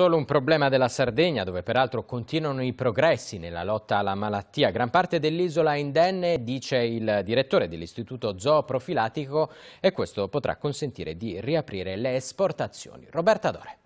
Solo un problema della Sardegna, dove peraltro continuano i progressi nella lotta alla malattia. Gran parte dell'isola è indenne, dice il direttore dell'Istituto Zooprofilatico, e questo potrà consentire di riaprire le esportazioni. Roberta Dore.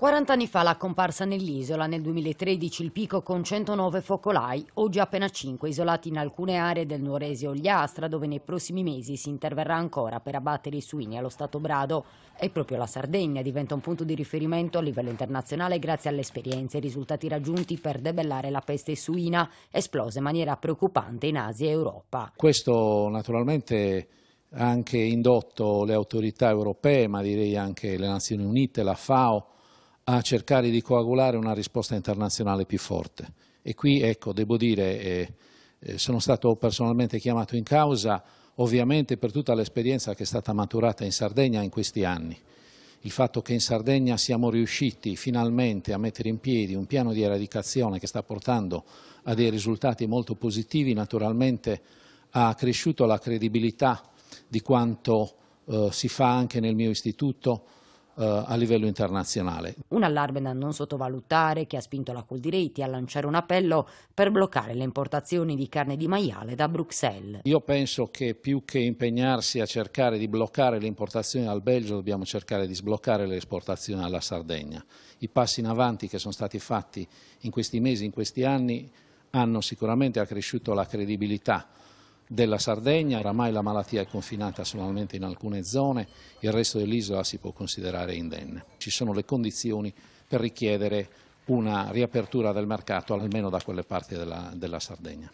40 anni fa la comparsa nell'isola, nel 2013 il picco con 109 focolai, oggi appena 5 isolati in alcune aree del Nuoresio Ogliastra, dove nei prossimi mesi si interverrà ancora per abbattere i suini allo stato brado. E proprio la Sardegna diventa un punto di riferimento a livello internazionale grazie alle esperienze e ai risultati raggiunti per debellare la peste suina, esplosa in maniera preoccupante in Asia e Europa. Questo naturalmente ha anche indotto le autorità europee, ma direi anche le Nazioni Unite, la FAO, a cercare di coagulare una risposta internazionale più forte. E qui, ecco, devo dire, eh, eh, sono stato personalmente chiamato in causa, ovviamente per tutta l'esperienza che è stata maturata in Sardegna in questi anni. Il fatto che in Sardegna siamo riusciti finalmente a mettere in piedi un piano di eradicazione che sta portando a dei risultati molto positivi, naturalmente ha cresciuto la credibilità di quanto eh, si fa anche nel mio istituto, eh, a livello internazionale. Un allarme da non sottovalutare che ha spinto la Coldiretti a lanciare un appello per bloccare le importazioni di carne di maiale da Bruxelles. Io penso che più che impegnarsi a cercare di bloccare le importazioni al Belgio dobbiamo cercare di sbloccare le esportazioni alla Sardegna. I passi in avanti che sono stati fatti in questi mesi, in questi anni hanno sicuramente accresciuto la credibilità della Sardegna, oramai la malattia è confinata solamente in alcune zone, il resto dell'isola si può considerare indenne. Ci sono le condizioni per richiedere una riapertura del mercato almeno da quelle parti della, della Sardegna.